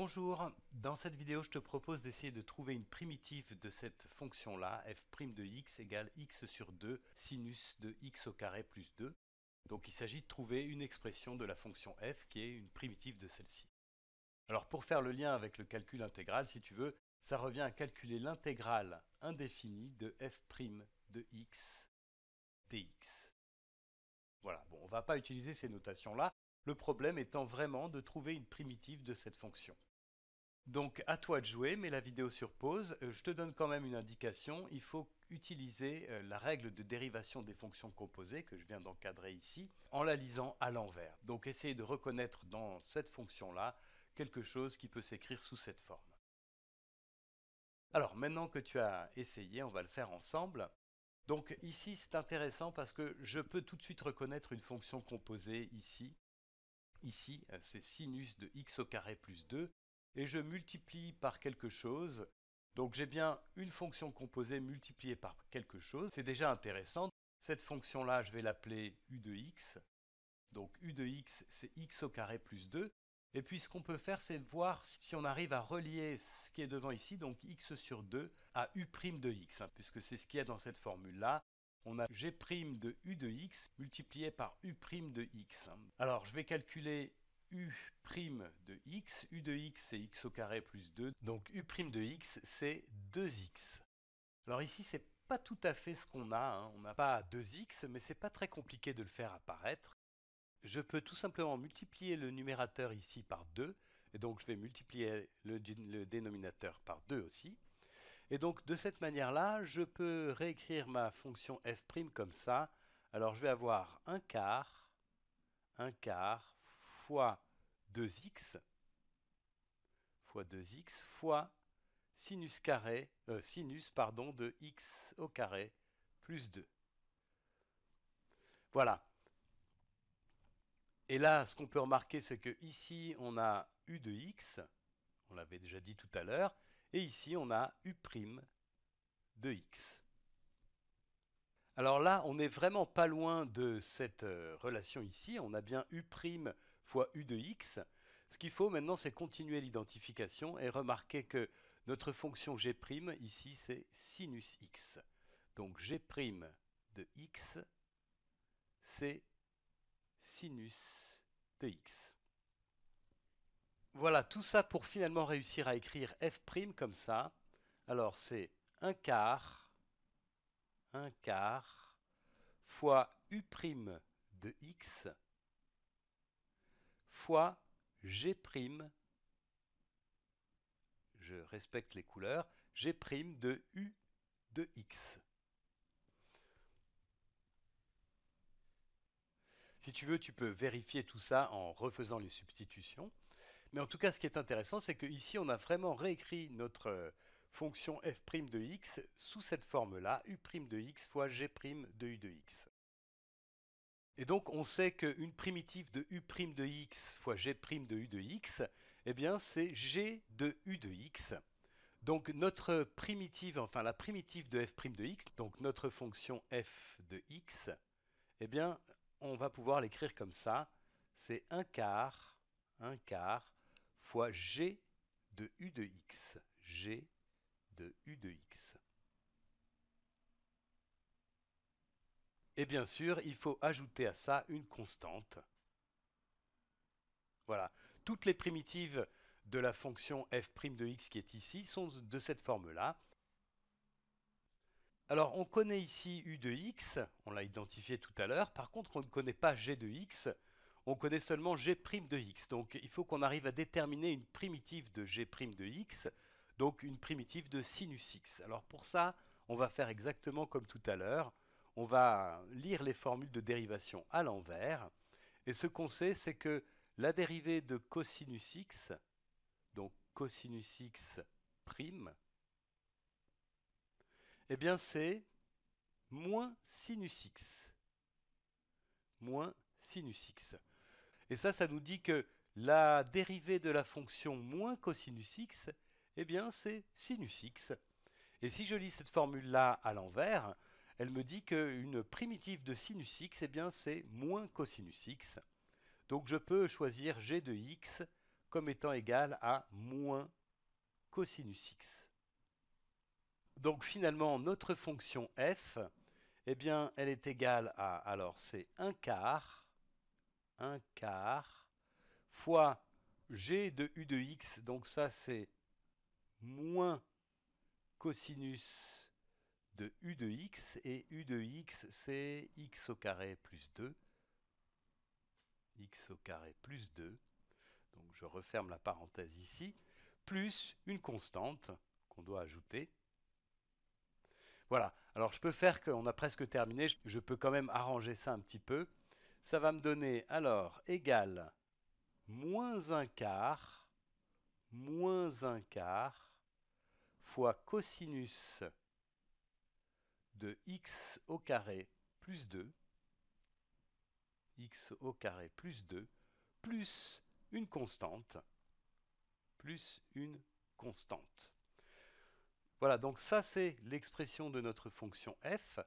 Bonjour, dans cette vidéo je te propose d'essayer de trouver une primitive de cette fonction là, f' de x égale x sur 2 sinus de x au carré plus 2. Donc il s'agit de trouver une expression de la fonction f qui est une primitive de celle-ci. Alors pour faire le lien avec le calcul intégral, si tu veux, ça revient à calculer l'intégrale indéfinie de f' de x dx. Voilà, bon, on ne va pas utiliser ces notations-là, le problème étant vraiment de trouver une primitive de cette fonction. Donc à toi de jouer, mets la vidéo sur pause. Euh, je te donne quand même une indication. Il faut utiliser euh, la règle de dérivation des fonctions composées que je viens d'encadrer ici en la lisant à l'envers. Donc essaye de reconnaître dans cette fonction-là quelque chose qui peut s'écrire sous cette forme. Alors maintenant que tu as essayé, on va le faire ensemble. Donc ici c'est intéressant parce que je peux tout de suite reconnaître une fonction composée ici. Ici euh, c'est sinus de x au carré plus 2 et je multiplie par quelque chose. Donc j'ai bien une fonction composée multipliée par quelque chose. C'est déjà intéressant. Cette fonction-là, je vais l'appeler u de x. Donc u de x, c'est x au carré plus 2. Et puis ce qu'on peut faire, c'est voir si on arrive à relier ce qui est devant ici, donc x sur 2, à u' prime de x, hein, puisque c'est ce qu'il y a dans cette formule-là. On a g' de u de x multiplié par u' prime de x. Hein. Alors je vais calculer u' prime de x, u de x c'est x au carré plus 2, donc u' prime de x c'est 2x. Alors ici c'est pas tout à fait ce qu'on a, hein. on n'a pas 2x, mais c'est pas très compliqué de le faire apparaître. Je peux tout simplement multiplier le numérateur ici par 2, et donc je vais multiplier le, le dénominateur par 2 aussi. Et donc de cette manière-là, je peux réécrire ma fonction f' comme ça. Alors je vais avoir un quart, un quart fois 2x fois 2x fois sinus carré, euh, sinus pardon, de x au carré plus 2. Voilà. Et là, ce qu'on peut remarquer, c'est que ici, on a u de x, on l'avait déjà dit tout à l'heure, et ici, on a u' de x. Alors là, on n'est vraiment pas loin de cette euh, relation ici. On a bien u' fois U de x. Ce qu'il faut maintenant, c'est continuer l'identification et remarquer que notre fonction g' ici, c'est sinus x. Donc g' de x, c'est sinus de x. Voilà, tout ça pour finalement réussir à écrire f' comme ça. Alors c'est 1 quart, un quart fois u' prime de x fois G', je respecte les couleurs, G' de U de X. Si tu veux, tu peux vérifier tout ça en refaisant les substitutions. Mais en tout cas, ce qui est intéressant, c'est que ici on a vraiment réécrit notre euh, fonction f' de x sous cette forme-là, u' de x fois g' de u de x. Et donc on sait qu'une primitive de u' de x fois g' de u de x, eh bien c'est g de u de x. Donc notre primitive, enfin la primitive de f' de x, donc notre fonction f de x, eh bien on va pouvoir l'écrire comme ça. C'est 1 quart, quart fois g de u de x, g de u de x. Et bien sûr, il faut ajouter à ça une constante. Voilà. Toutes les primitives de la fonction f' de x qui est ici sont de cette forme-là. Alors on connaît ici u de x, on l'a identifié tout à l'heure, par contre on ne connaît pas g de x, on connaît seulement g' de x. Donc il faut qu'on arrive à déterminer une primitive de g' de x, donc une primitive de sinus x. Alors pour ça, on va faire exactement comme tout à l'heure, on va lire les formules de dérivation à l'envers. Et ce qu'on sait, c'est que la dérivée de cosinus x, donc cosinus x prime, eh bien c'est moins sinus x. Moins sinus x. Et ça, ça nous dit que la dérivée de la fonction moins cosinus x, eh bien c'est sinus x. Et si je lis cette formule-là à l'envers, elle me dit qu'une primitive de sinus x, eh bien c'est moins cosinus x. Donc je peux choisir g de x comme étant égal à moins cosinus x. Donc finalement, notre fonction f, eh bien, elle est égale à, alors c'est 1 quart, 1 quart, fois g de u de x, donc ça c'est moins cosinus de u de x, et u de x, c'est x au carré plus 2, x au carré plus 2, donc je referme la parenthèse ici, plus une constante qu'on doit ajouter. Voilà, alors je peux faire qu'on a presque terminé, je peux quand même arranger ça un petit peu. Ça va me donner alors égal moins un quart, moins un quart, fois cosinus de x au carré plus 2, x au carré plus 2, plus une constante, plus une constante. Voilà, donc ça c'est l'expression de notre fonction f.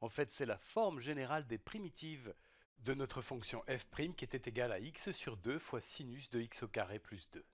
En fait, c'est la forme générale des primitives de notre fonction f' qui était égale à x sur 2 fois sinus de x au carré plus 2.